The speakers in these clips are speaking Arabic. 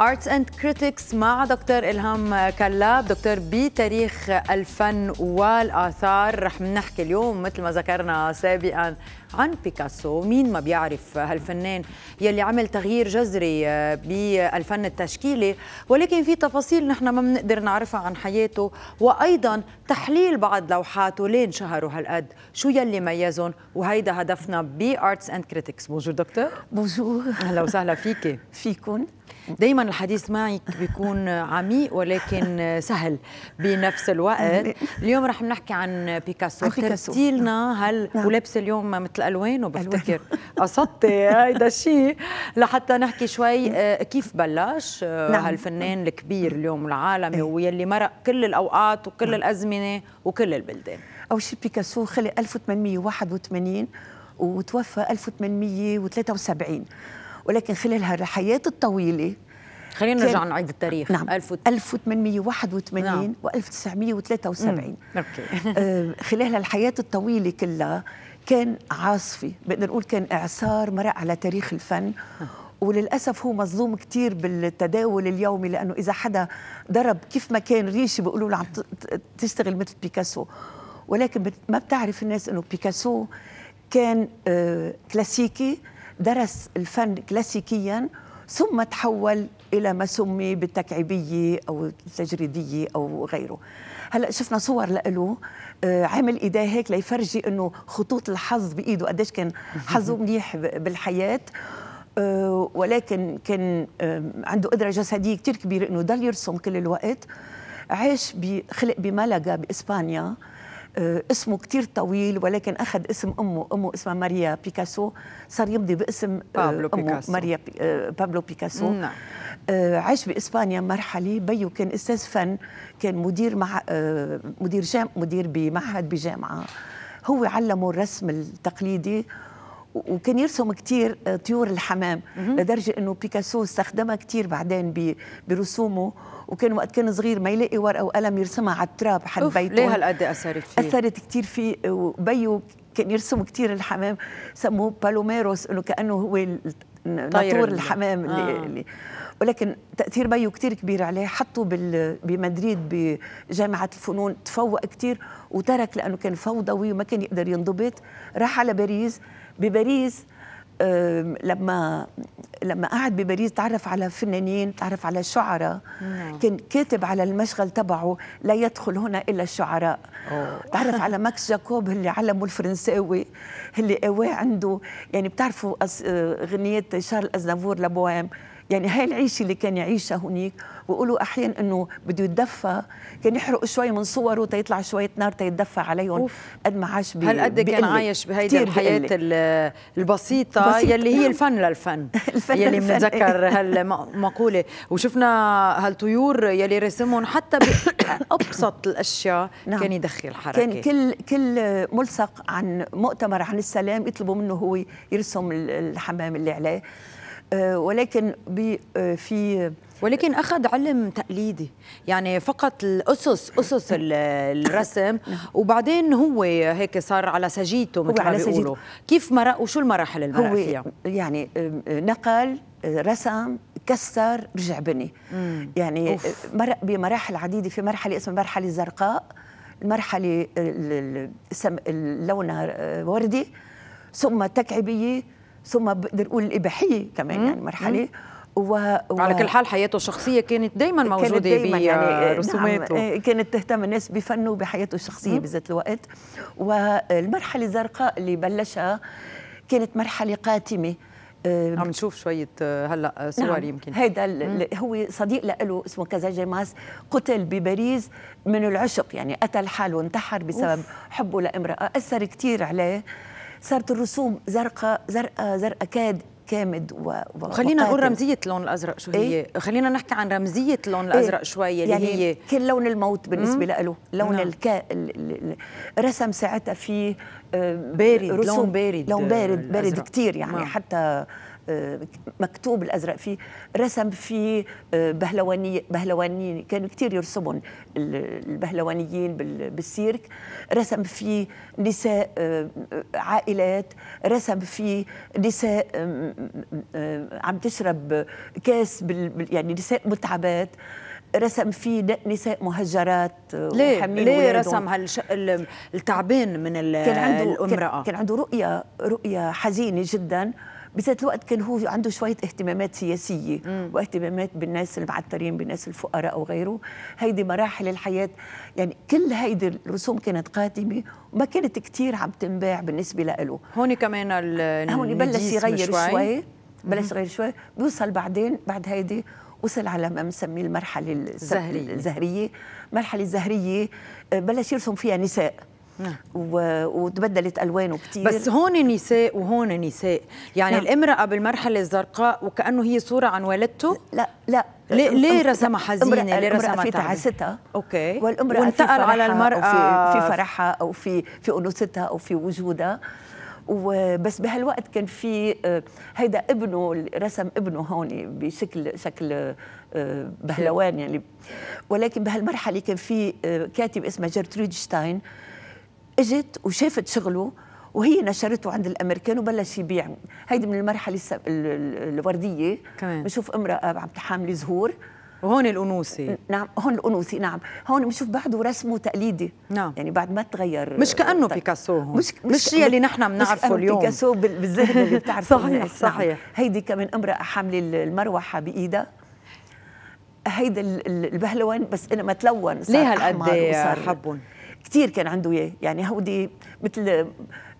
ارتس اند كريتكس مع دكتور الهام كلاب دكتور بتاريخ الفن والاثار رح نحكي اليوم مثل ما ذكرنا سابقا عن بيكاسو مين ما بيعرف هالفنان يلي عمل تغيير جذري آه، بالفن التشكيلي ولكن في تفاصيل نحن ما بنقدر نعرفها عن حياته وأيضا تحليل بعض لوحاته لين شهروا هالقد شو يلي ميزهم وهيدا هدفنا بارتس اند كريتكس بونجور دكتور بونجور اهلا وسهلا فيكي فيكم دايما الحديث معك بيكون عميق ولكن سهل بنفس الوقت اليوم رح نحكي عن بيكاسو اخترتي لنا هل نعم. ولابسه اليوم مثل الوانه بفتكر قصدت هيدا الشيء لحتى نحكي شوي آه، كيف بلش آه، نعم. هالفنان الكبير اليوم العالمي إيه. واللي مرق كل الاوقات وكل نعم. الازمنه وكل البلدان اول شيء بيكاسو خلق 1881 وتوفى 1873 ولكن خلال هالحياة الطويلة خلينا نرجع نعيد التاريخ نعم 1881 نعم. و1973 نعم. اوكي آه خلال هالحياه الطويلة كلها كان عاصفة بقدر نقول كان إعصار مرق على تاريخ الفن وللأسف هو مظلوم كتير بالتداول اليومي لأنه إذا حدا ضرب كيف ما كان ريشه بيقولوا له عم تشتغل مثل بيكاسو ولكن ما بتعرف الناس أنه بيكاسو كان آه، كلاسيكي درس الفن كلاسيكياً ثم تحول الى ما سمي بالتكعيبيه او التجريديه او غيره هلا شفنا صور له آه، عامل ايديه هيك ليفرجي انه خطوط الحظ بايده قديش كان حظه منيح بالحياه آه، ولكن كان آه، عنده قدره جسديه كثير كبيره انه ضل يرسم كل الوقت عاش بخلق بملقا باسبانيا آه، اسمه كتير طويل ولكن أخذ اسم أمه أمه اسمها ماريا بيكاسو صار يمضي باسم آه، بابلو أمه بيكاسو. ماريا آه، بابلو بيكاسو نعم. عاش بإسبانيا مرحلة بيو كان أستاذ فن كان مدير مع مدير جام مدير بمعهد بجامعة هو علمه الرسم التقليدي وكان يرسم كثير آه، طيور الحمام لدرجه انه بيكاسو استخدمها كثير بعدين برسومه وكان وقت كان صغير ما يلاقي ورقه وقلم يرسمها على التراب حد بيته ليه هالقد اثرت فيه؟ اثرت كثير فيه وبيو كان يرسم كثير الحمام سموه بالوميروس انه كانه هو ناطور الحمام اللي, آه. اللي ولكن تاثير بيو كثير كبير عليه حطوا بمدريد بجامعه الفنون تفوق كثير وترك لانه كان فوضوي وما كان يقدر ينضبط راح على باريس بباريس لما لما قعد بباريس تعرف على فنانين تعرف على شعراء نعم. كان كاتب على المشغل تبعه لا يدخل هنا الا الشعراء أوه. تعرف على ماكس جاكوب اللي علمه الفرنساوي اللي قواه عنده يعني بتعرفوا آه، اغنيه شارل ازنافور لبوهام يعني هاي العيشه اللي كان يعيشها هنيك بيقولوا احيانا انه بده يتدفى كان يحرق شوي من صوره تيطلع شويه نار تيتدفى عليهم قد ما عاش بي... هل قد كان عايش بهيدي الحياه البسيطه بسيط. يلي هي نعم. الفن للفن الفن يلي بنتذكر إيه. هالمقوله وشفنا هالطيور يلي رسمهم حتى بابسط الاشياء نعم. كان يدخل حركه كان كل كل ملصق عن مؤتمر عن السلام يطلبوا منه هو يرسم الحمام اللي عليه آه، ولكن آه، في ولكن اخذ علم تقليدي يعني فقط الاسس اسس الرسم نعم. وبعدين هو هيك صار على سجيته مثل ما بيقولوا كيف مرق وشو المراحل اللي هو فيها يعني آه، نقل رسم كسر رجع بني يعني مرق بمراحل عديده في مرحله اسمها المرحله الزرقاء المرحله اللونها وردي ثم التكعيبيه ثم بقدر اقول الاباحيه كمان يعني مرحله و... و... على كل حال حياته الشخصية كانت دايما موجودة كانت دايما يعني آه، آه، رسوماته نعم آه، كانت تهتم الناس بفنه وبحياته الشخصية بذات الوقت والمرحلة الزرقاء اللي بلشها كانت مرحلة قاتمة عم نشوف شوية هلا صور نعم. يمكن هيدا هو صديق له اسمه كذا جيماس قتل بباريس من العشق يعني قتل حاله انتحر بسبب أوف. حبه لامرأة أثر كثير عليه صارت الرسوم زرقاء زرقاء زرقاء كاد كامد و... خلينا نقول رمزيه اللون الازرق شو هي إيه؟ خلينا نحكي عن رمزيه اللون إيه. الازرق إيه؟ شوي اللي يعني هي كل لون الموت بالنسبه له لون نعم. ال... رسم ساعتها فيه آه، بارد رسوم لون بارد لون بارد بارد كثير يعني نعم. حتى مكتوب الازرق فيه رسم فيه آه، بهلواني بهلوانيين كانوا كثير يرسمهم البهلوانيين بالسيرك رسم فيه نساء آه، آه، عائلات رسم فيه نساء عم تشرب كاس بال يعني نساء متعبات رسم فيه نساء مهجرات ليه ليه رسم هالش... التعبين من ال... كان عنده الامراه كان عنده رؤيه رؤيه حزينه جدا بذات الوقت كان هو عنده شويه اهتمامات سياسيه واهتمامات بالناس المعترين بالناس الفقراء او غيره هيدي مراحل الحياه يعني كل هيدي الرسوم كانت قاتمه وما كانت كثير عم تنباع بالنسبه له هون كمان هون بلش يغير شوي, شوي. بلش يغير شوي بيوصل بعدين بعد هيدي وصل على ما بنسميه المرحله الزهريه المرحله الزهريه آه، بلش يرسم فيها نساء نعم. وتبدلت الوانه كثير بس هون نساء وهون نساء يعني نعم. الامراه بالمرحله الزرقاء وكانه هي صوره عن والدته لا لا ليه ليه رسمها حزينه ليه رسمها في تعاستها اوكي والامراه وانتقل على المراه في, في فرحها او في في انوثتها او في وجودها وبس بهالوقت كان في آه، هيدا ابنه رسم ابنه هون بشكل شكل آه، بهلوان يعني ولكن بهالمرحله كان في آه، كاتب اسمه جرتريد شتاين اجت وشافت شغله وهي نشرته عند الامريكان وبلش يبيع هيدي من المرحله الس... الورديه كمان بنشوف امراه عم تحامل زهور وهون الانوثه نعم هون الانوثه نعم هون بنشوف بعده رسمه تقليدي نعم يعني بعد ما تغير مش كانه طيب. بيكاسو هون مش مش يلي نحن بنعرفه اليوم بيكاسو بالذهن اللي بتعرفه صحيح الناس. نعم. صحيح نعم. هيدي كمان امراه حامله المروحه بايدها هيدا البهلوان بس ما تلون صار ليه هالقد حبهم كثير كان عنده اياه يعني هودي مثل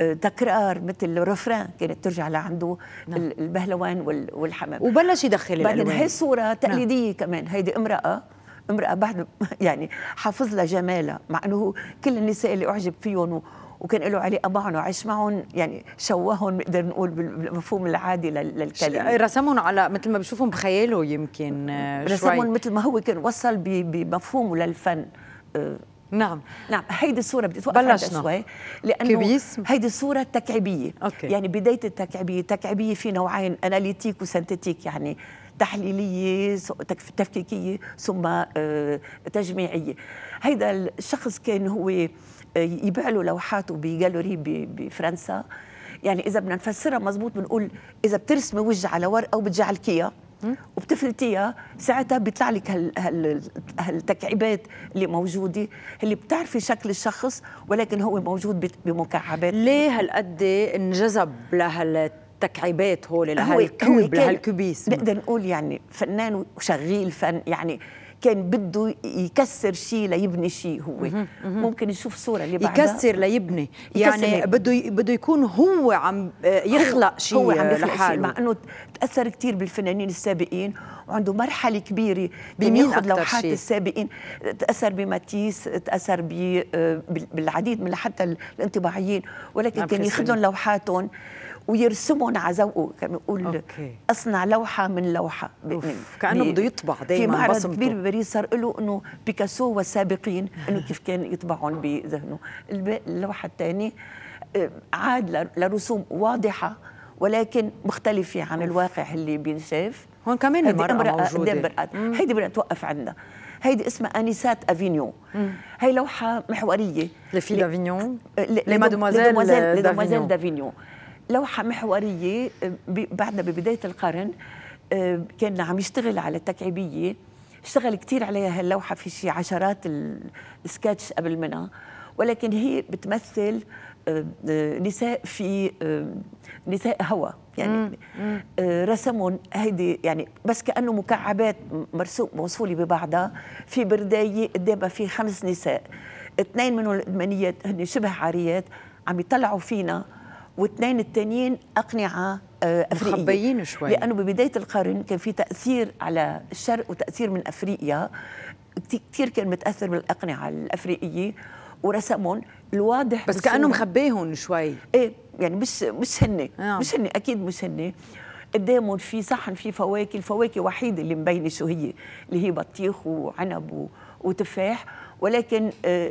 آه، تكرار مثل رفران كانت ترجع لعنده نعم. البهلوان والحمام وبلش يدخل بعدين هي الصوره نعم. تقليديه نعم. كمان هيدي امراه امراه بعد يعني حافظ لها جمالها مع انه كل النساء اللي اعجب فيهم وكان له علاقه معهم وعيش معهم يعني شوههم بنقدر نقول بالمفهوم العادي للكلمه رسمهم على مثل ما بشوفهم بخياله يمكن آه، رسمهم مثل ما هو كان وصل بمفهومه للفن آه، نعم نعم هيدي الصوره بدي توقف بلشنا شوي لانه كبيس. هيدي الصوره تكعبيه أوكي. يعني بدايه التكعيبيه التكعيبيه في نوعين اناليتيك وسنتيتيك يعني تحليليه تفكيكيه ثم آه، تجميعيه هيدا الشخص كان هو آه، يبيع له لوحاته بجالوري بفرنسا يعني اذا بدنا نفسرها مزبوط بنقول اذا بترسمي وجه على ورقه وبتجعلكيها وبتفلتيها ساعتها بيطلع لك هال هال هالتكعيبات اللي موجوده اللي بتعرفي شكل الشخص ولكن هو موجود بمكعبات ليه هالقد انجذب لهال تكعيبات هول لهالكوب لهالكوبيس بنقدر نقول يعني فنان وشغيل فن يعني كان بده يكسر شيء ليبني شيء هو ممكن نشوف صوره اللي بعدها يكسر ليبني يعني بده بده يكون هو عم آه، يخلق شيء هو عم يخلق شيء مع انه تاثر كثير بالفنانين السابقين وعنده مرحله كبيره بياخذ لوحات السابقين تاثر بماتيس تاثر آه، بالعديد من حتى الانطباعيين ولكن كان ياخذ لهم لوحاتهم ويرسمهم على ذوقه كان بيقول أوكي. اصنع لوحه من لوحه كانه بده يطبع دائما في معرض بصمته. كبير بباريس صار له انه بيكاسو والسابقين انه كيف كان يطبعهم بذهنه اللوحه الثانيه آه، عاد لرسوم واضحه ولكن مختلفه عن الواقع اللي بينشاف هون كمان المرأة موجودة هيدي بدنا نتوقف عندها هيدي اسمها انيسات افينيون هي لوحة محورية لفي آه، دافينيون لمادموزيل دافينيون لوحة محورية آه، بعدنا ببداية القرن آه، كان عم يشتغل على التكعيبية اشتغل كثير عليها هاللوحة في شي عشرات السكتش قبل منها ولكن هي بتمثل آه، نساء في نساء هوا يعني رسمهم هيدي يعني بس كانه مكعبات مرسوم موصوله ببعضها في بردايه قدامها في خمس نساء اثنين منهم الادمانيات هن شبه عاريات عم يطلعوا فينا واثنين التانيين أقنعة آه، أفريقية مخبيين شوي لأنه ببداية القرن كان في تأثير على الشرق وتأثير من أفريقيا كثير كان متأثر بالأقنعة الأفريقية ورسمهم الواضح بس كأنه مخبيهم شوي إيه يعني مش مش هن آه. مش هن أكيد مش هن قدامهم في صحن في فواكه الفواكه وحيدة اللي مبينة شو هي اللي هي بطيخ وعنب وتفاح ولكن آه،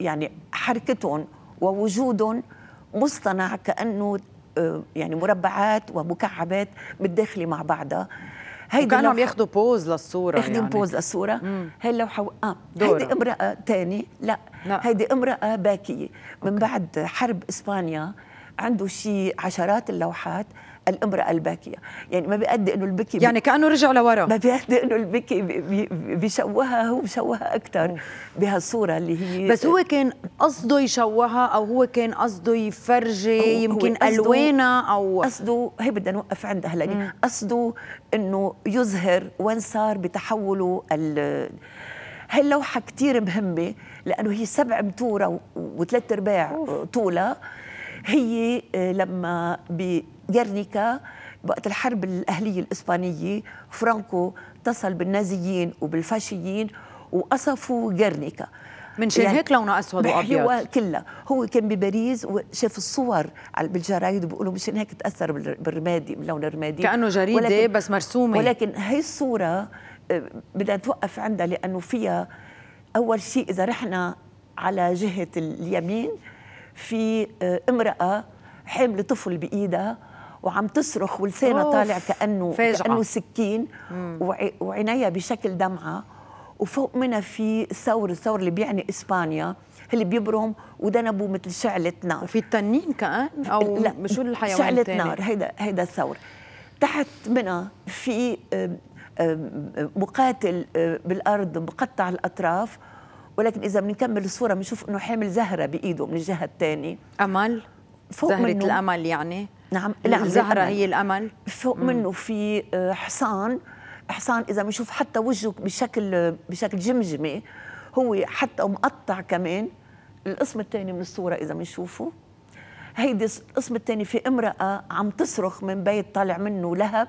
يعني حركتهم ووجودهم مصطنع كانه آه، يعني مربعات ومكعبات متداخله مع بعضها هيدي كانوا عم ياخذوا بوز للصوره يعني ياخذوا بوز للصوره هي اللوحه حو... اه دورة. هيدي امراه ثانيه لا. لا هيدي امراه باكيه من أوكي. بعد حرب اسبانيا عنده شيء عشرات اللوحات الامراه الباكيه يعني ما بيأدي انه البكي يعني كانه رجع لورا ما بيأدي انه البكي بيشوهها هو بشوهها اكثر بهالصوره اللي هي بس هو كان قصده يشوهها او هو كان قصده يفرجي يمكن الوانها او قصده هي بدنا نوقف عندها هلا قصده انه يظهر وين صار بتحوله ال هاللوحه كثير مهمه لانه هي سبع متوره وثلاث ارباع طولها هي آه، لما بجرنيكا وقت الحرب الأهلية الإسبانية فرانكو اتصل بالنازيين وبالفاشيين وقصفوا جرنيكا من شان يعني هيك لونه اسود وابيض كلها هو كان بباريس وشاف الصور بالجرايد بيقولوا مشان هيك تاثر بالرمادي باللون الرمادي كانه جريده بس مرسومه ولكن هي الصوره آه، بدنا نتوقف عندها لانه فيها اول شيء اذا رحنا على جهه اليمين في آه، امرأة حاملة طفل بإيدها وعم تصرخ ولسانها طالع كأنه فاجعة. كأنه سكين وعينيها بشكل دمعة وفوق منها في ثور الثور اللي بيعني إسبانيا اللي بيبرم ودنبوا مثل شعلة نار وفي التنين كان أو لا شو الحيوان شعلة تاني. نار هيدا هيدا الثور تحت منها في مقاتل آه، بالأرض مقطع الأطراف ولكن اذا بنكمل الصوره بنشوف انه حامل زهره بايده من الجهه الثانيه امل فوق زهره منه الامل يعني نعم لا الزهره هي الامل فوق مم. منه في آه، حصان حصان اذا بنشوف حتى وجهه بشكل بشكل جمجمه هو حتى مقطع كمان القسم الثاني من الصوره اذا بنشوفه هيدي القسم الثاني في امراه عم تصرخ من بيت طالع منه لهب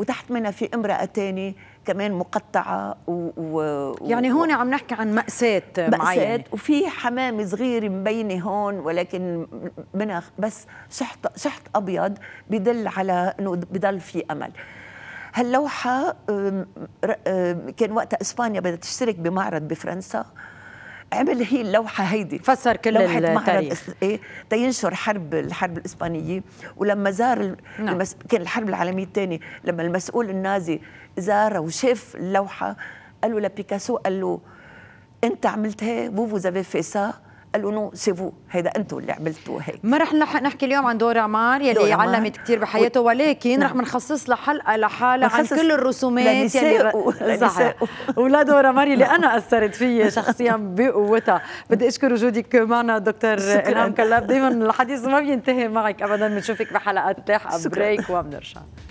وتحت منها في امرأة تانية كمان مقطعة و, و يعني هون عم نحكي عن مأساة معينة وفي حمامة صغيرة مبينة هون ولكن منها بس شحط شحط أبيض بدل على أنه بضل في أمل هاللوحة كان وقتها إسبانيا بدها تشترك بمعرض بفرنسا عمل هي اللوحه هيدي فسر كل لوحة التاريخ ايه تينشر حرب الحرب الاسبانيه ولما زار نعم. المس... كان الحرب العالميه الثانيه لما المسؤول النازي زار وشاف اللوحه قال له لبيكاسو قال له انت عملت هي فو فوز افي في سا قالوا نو سي فو هيدا انتم اللي عملتوه هيك ما رح نحكي اليوم عن دورا مار يلي دور علمت كثير بحياته ولكن نعم. رح نخصص لها حلقه لحالها عن كل الرسومات يلي صحيح ولا دورا مار يلي انا نعم. اثرت فيي شخصيا بقوتها بدي اشكر وجودك معنا دكتور انعام كلاب دائما الحديث ما بينتهي معك ابدا بنشوفك بحلقات لاحقه بريك وبنرجع